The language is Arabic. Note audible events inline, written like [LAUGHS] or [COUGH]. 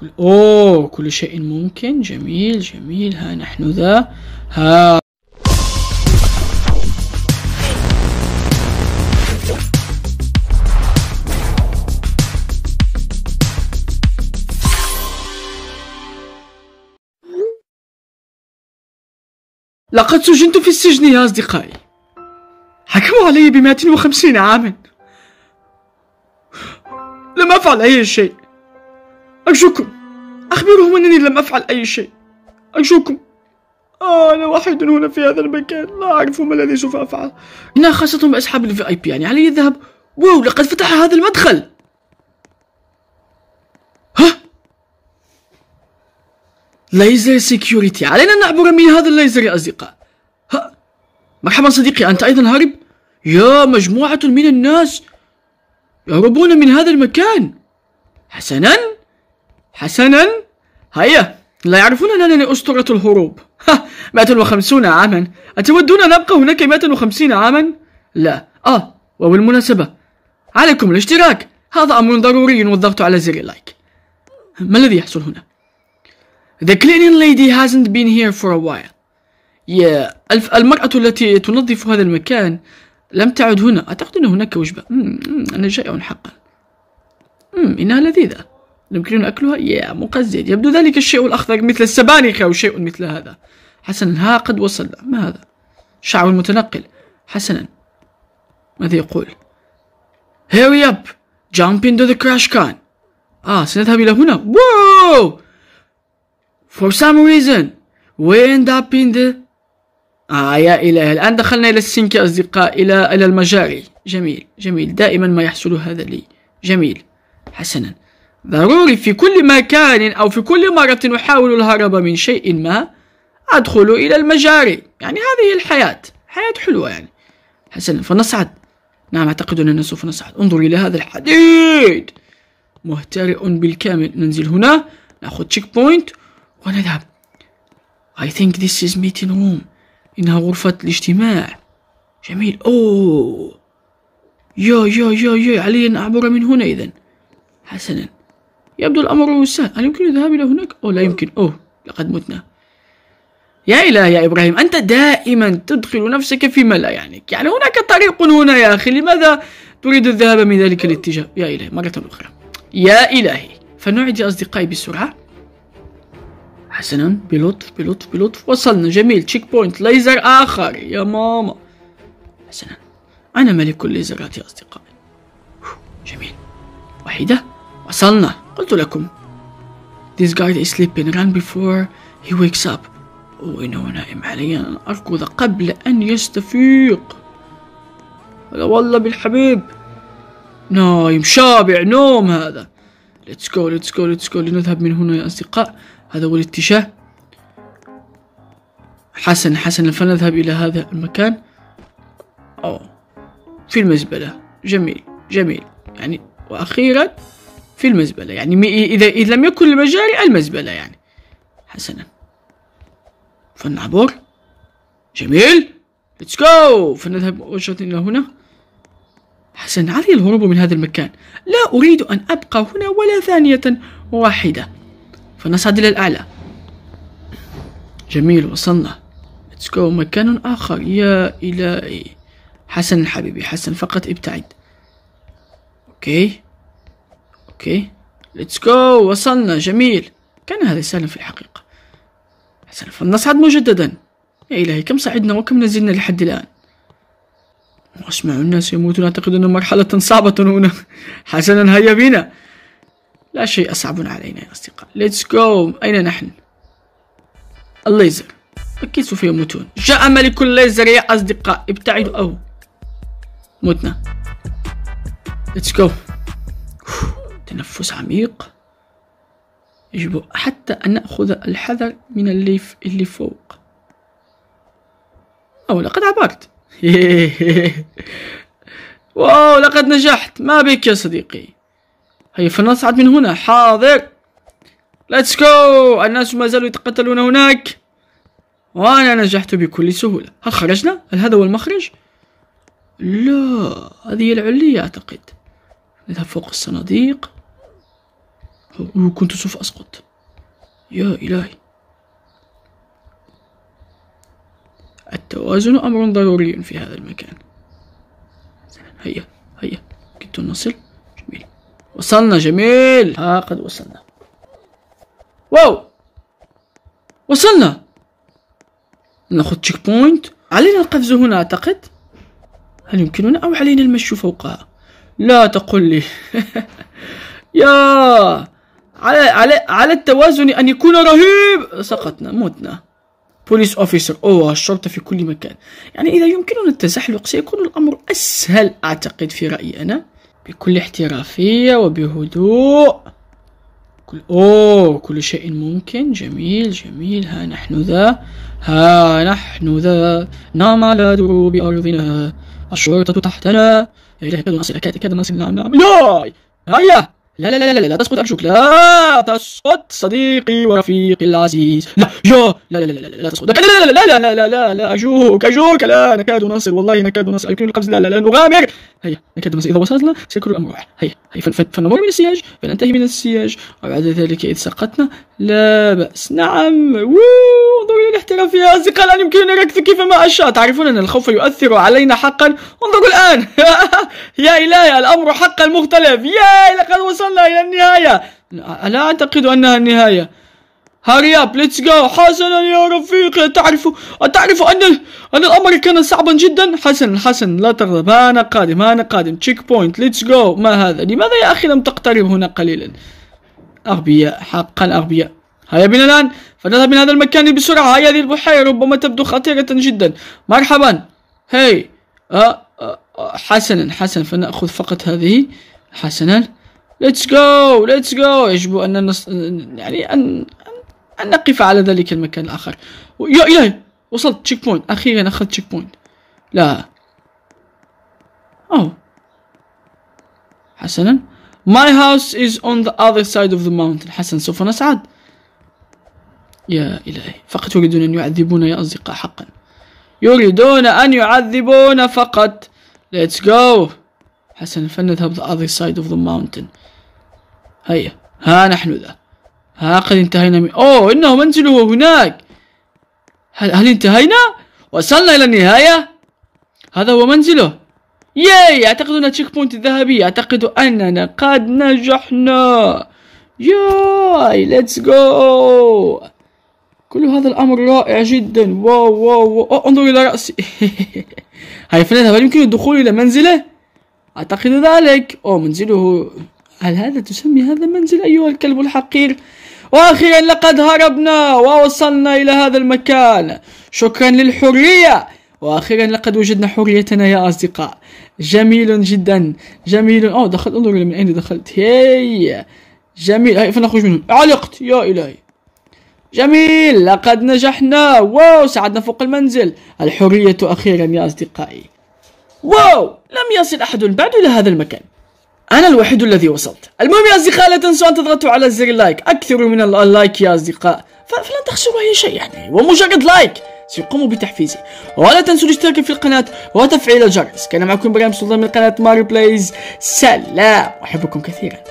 كل أوه كل شيء ممكن جميل جميل ها نحن ذا ها لقد سجنت في السجن يا أصدقائي حكموا علي بمئة وخمسين عاما لم أفعل أي شيء أرجوكم أخبرهم أنني لم أفعل أي شيء أرجوكم آه أنا وحيد هنا في هذا المكان لا أعرف ما الذي سوف أفعل إنها خاصة بأصحاب الفي أي بي يعني علي الذهاب واو لقد فتح هذا المدخل ها ليزر سيكيوريتي علينا أن نعبر من هذا الليزر يا أصدقاء ها مرحبا صديقي أنت أيضا هارب يا مجموعة من الناس يهربون من هذا المكان حسنا حسنا هيا لا يعرفون أنني أسطورة الهروب ها وخمسون عاما أتودون أن أبقى هناك وخمسين عاما؟ لا آه وبالمناسبة عليكم الاشتراك هذا أمر ضروري والضغط على زر اللايك ما الذي يحصل هنا؟ The cleaning lady hasn't been here for a while yeah. المرأة التي تنظف هذا المكان لم تعد هنا أعتقد أن هناك وجبة أنا جائع حقا إنها لذيذة يمكننا أكلها؟ يا مقزز يبدو ذلك الشيء الأخضر مثل السبانخ أو شيء مثل هذا حسنا ها قد وصلنا ما هذا؟ شعب المتنقل حسنا ماذا يقول؟ هيري أب جامب إنتو ذا كراش كان آه سنذهب إلى هنا واو For some reason we end up in the آه يا إلهي الآن دخلنا إلى السنك يا أصدقاء إلى إلى المجاري جميل جميل دائما ما يحصل هذا لي جميل حسنا ضروري في كل مكان أو في كل مرة أحاول الهرب من شيء ما أدخل إلى المجاري يعني هذه الحياة حياة حلوة يعني حسنا فنصعد نعم أعتقد أننا سوف نصعد انظر إلى هذا الحديد مهترئ بالكامل ننزل هنا نأخذ تشيك بوينت ونذهب I think this is meeting room إنها غرفة الاجتماع جميل أوه يا يا يا يا علي أن أعبر من هنا إذا حسنا يبدو الأمر سهل هل يمكن الذهاب إلى هناك؟ أو لا يمكن أوه لقد متنا يا إله يا إبراهيم أنت دائما تدخل نفسك فيما لا يعنيك يعني هناك طريق هنا يا أخي لماذا تريد الذهاب من ذلك الاتجاه يا إلهي مرة أخرى يا إلهي فنعد يا أصدقائي بسرعة حسنا بلطف بلطف بلطف وصلنا جميل تشيك بوينت ليزر آخر يا ماما حسنا أنا ملك الليزرات يا أصدقائي جميل واحدة وصلنا قلت لكم This guy is sleeping run before he wakes up وإنه oh, نائم حاليا أركض قبل أن يستفيق هلا والله بالحبيب نايم شابع نوم هذا let's go let's go let's go لنذهب من هنا يا أصدقاء هذا هو الاتجاه حسن حسنا فنذهب إلى هذا المكان أو في المزبلة جميل جميل يعني وأخيرا في المزبلة يعني إذا إذا لم يكن المجاري المزبلة يعني حسنا فلنعبر جميل ليتس جو فنذهب وجهة إلى هنا حسنا علي الهروب من هذا المكان لا أريد أن أبقى هنا ولا ثانية واحدة فنصعد إلى الأعلى جميل وصلنا ليتس جو مكان آخر يا إلهي حسنا حبيبي حسن فقط ابتعد أوكي اوكي ليتس جو وصلنا جميل كان هذا سهلا في الحقيقة حسنا فلنصعد مجددا يا إلهي كم صعدنا وكم نزلنا لحد الآن وأسمع الناس يموتون أعتقد أن مرحلة صعبة هنا [LAUGHS] حسنا هيا بنا لا شيء أصعب علينا يا أصدقاء ليتس جو أين نحن الليزر أكيد سوف يموتون جاء ملك الليزر يا أصدقاء ابتعدوا أو متنا ليتس جو تنفس عميق يجب حتى أن نأخذ الحذر من الليف اللي فوق أو لقد عبرت [LAUGHS] واو لقد نجحت ما بك يا صديقي هيا فلنصعد من هنا حاضر ليتس جو الناس ما زالوا يتقاتلون هناك وأنا نجحت بكل سهولة هل خرجنا؟ هل هذا هو المخرج؟ لا هذه العلية أعتقد نذهب فوق الصناديق وكنت سوف أسقط يا إلهي التوازن أمر ضروري في هذا المكان هيا هيا كنت نصل جميل وصلنا جميل ها قد وصلنا واو وصلنا ناخذ تشيك بوينت علينا القفز هنا أعتقد هل يمكننا أو علينا المشي فوقها لا تقل لي [LAUGHS] يا على على على التوازن أن يكون رهيب سقطنا متنا بوليس أوفيسر أو الشرطة في كل مكان يعني إذا يمكننا التزحلق سيكون الأمر أسهل أعتقد في رأيي أنا بكل احترافية وبهدوء كل أوه كل شيء ممكن جميل جميل ها نحن ذا ها نحن ذا نعم على دروب أرضنا الشرطة تحتنا إليه كاد نصل نعم نعم ياي هيا لا لا لا لا لا, لا تسقط أرجوك لا تسقط صديقي ورفيقي العزيز لا يا لا لا لا لا لا تسقط لا لا لا لا لا لا لا لا اجوك أرجوك لا نكاد نصل والله نكاد نصل يمكن القفز لا لا لا نغامر هيا نكاد إذا وصلت سيكون الأمر واحد هيا هيا فنمر من السياج فننتهي من السياج وبعد ذلك إذ سقطنا لا بأس نعم ووو انظروا إلى الاحتراف يا أصدقاء الآن يمكنني ركض كيفما أشاء تعرفون أن الخوف يؤثر علينا حقا انظروا الآن [LAUGHS] يا إلهي الأمر حقا مختلف يا لقد وصلنا إلى النهاية لا أعتقد أنها النهاية هاري اب ليتس جو حسنا يا رفيقي تعرف تعرف ان ان الامر كان صعبا جدا حسنا حسنا لا تغضب انا قادم انا قادم تشيك بوينت ليتس جو ما هذا لماذا يا اخي لم تقترب هنا قليلا اغبياء حقا اغبياء هيا بنا الان فنذهب من هذا المكان بسرعه هيا هذه البحيره ربما تبدو خطيره جدا مرحبا هاي أه حسنا حسنا فناخذ فقط هذه حسنا ليتس جو ليتس جو يجب ان نص... يعني ان أن نقف على ذلك المكان الآخر يا إلهي وصلت تشيك بوينت أخيرا أخذت تشيك بوينت لا أو حسنا My house is on the other side of the mountain حسنا سوف نصعد يا إلهي فقط يريدون أن يعذبون يا أصدقاء حقا يريدون أن يعذبون فقط Let's go حسنا فلنذهب the other side of the mountain هيا ها نحن ذا ها قد انتهينا من... أوه إنه منزله هناك هل, هل انتهينا؟ وصلنا إلى النهاية؟ هذا هو منزله ياي أعتقد أن تشيك بوينت الذهبي أعتقد أننا قد نجحنا ياي ليتس جو كل هذا الأمر رائع جدا واو واو, واو. أوه انظر إلى رأسي [LAUGHS] هاي فلان هل يمكن الدخول إلى منزله؟ أعتقد ذلك أو منزله هل هذا تسمي هذا منزل أيها الكلب الحقير؟ واخيرا لقد هربنا ووصلنا الى هذا المكان شكرا للحريه واخيرا لقد وجدنا حريتنا يا اصدقاء جميل جدا جميل اوه دخلت انظر من اين دخلت هي جميل هاي فنخرج منهم علقت يا الهي جميل لقد نجحنا واو سعدنا فوق المنزل الحرية أخيرا يا أصدقائي واو لم يصل أحد بعد إلى هذا المكان أنا الوحيد الذي وصلت المهم يا أصدقاء لا تنسوا أن تضغطوا على زر اللايك أكثروا من اللايك يا أصدقاء فلن تخسروا أي شيء يعني ومجرد لايك سيقوموا بتحفيزي ولا تنسوا الاشتراك في القناة وتفعيل الجرس كان معكم برام سلطان من قناة ماري بلايز سلام أحبكم كثيراً